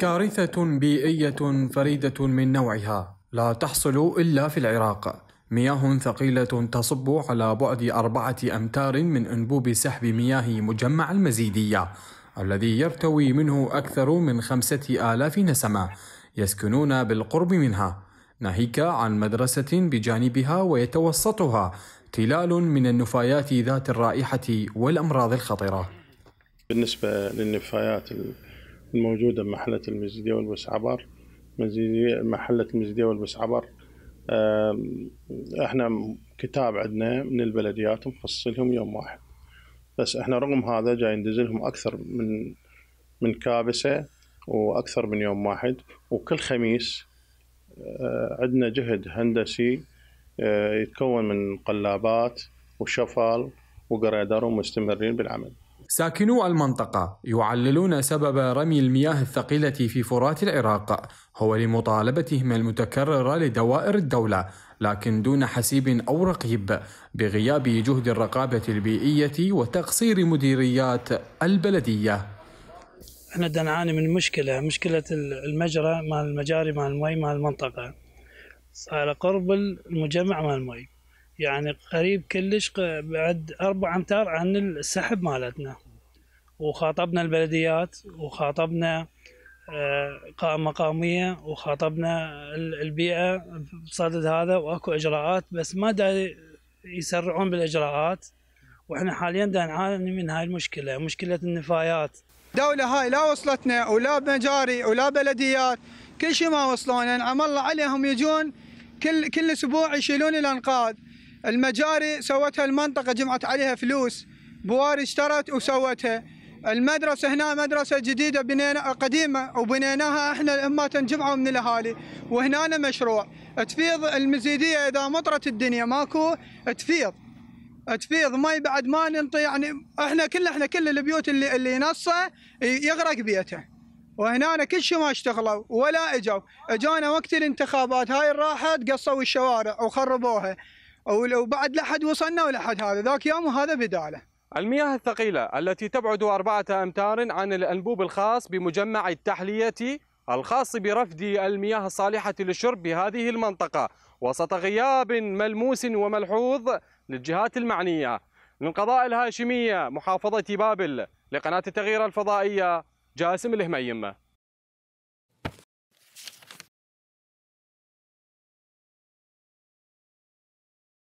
كارثة بيئية فريدة من نوعها لا تحصل إلا في العراق مياه ثقيلة تصب على بعد أربعة أمتار من أنبوب سحب مياه مجمع المزيدية الذي يرتوي منه أكثر من خمسة آلاف نسمة يسكنون بالقرب منها ناهيك عن مدرسة بجانبها ويتوسطها تلال من النفايات ذات الرائحة والأمراض الخطرة بالنسبة للنفايات الموجودة بمحلة المزيدية والبسعبر محلة المزيدية عبر احنا كتاب عندنا من البلديات مفصلهم يوم واحد بس احنا رغم هذا جاي ندزلهم اكثر من من كابسه واكثر من يوم واحد وكل خميس آه، عندنا جهد هندسي آه، يتكون من قلابات وشفال وقريدر ومستمرين بالعمل ساكنو المنطقة يعللون سبب رمي المياه الثقيلة في فرات العراق هو لمطالبتهم المتكررة لدوائر الدولة لكن دون حسيب أو رقيب بغياب جهد الرقابة البيئية وتقصير مديريات البلدية احنا نعاني من مشكلة مشكلة المجرى مع المجاري مع المي مع المنطقة على قرب المجمع مع المي يعني قريب كلش بعد أربع أمتار عن السحب مالتنا وخاطبنا البلديات وخاطبنا آه، قائمة مقامية وخاطبنا البيئة بصدد هذا وأكو إجراءات بس ما دا يسرعون بالإجراءات وإحنا حاليا دا نعاني من هاي المشكلة مشكلة النفايات دولة هاي لا وصلتنا ولا مجاري ولا بلديات كل شيء ما وصلونا نعم الله عليهم يجون كل كل اسبوع يشيلون الانقاذ المجاري سوتها المنطقة جمعت عليها فلوس بواري اشترت وسوتها المدرسة هنا مدرسة جديدة بنينا قديمة وبنيناها احنا ما جمعوا من الاهالي وهنا مشروع تفيض المزيدية اذا مطرت الدنيا ماكو تفيض تفيض مي بعد ما ننطي يعني احنا كل احنا كل البيوت اللي اللي ينصه يغرق بيته وهنا كل شيء ما اشتغلوا ولا اجوا اجانا وقت الانتخابات هاي راحت قصوا الشوارع وخربوها او لو بعد لحد وصلنا حد هذا ذاك يوم وهذا بداله المياه الثقيلة التي تبعد أربعة أمتار عن الأنبوب الخاص بمجمع التحلية الخاص برفد المياه الصالحة للشرب بهذه المنطقة وسط غياب ملموس وملحوظ للجهات المعنية من قضاء الهاشمية محافظة بابل لقناة التغيير الفضائية جاسم الهميم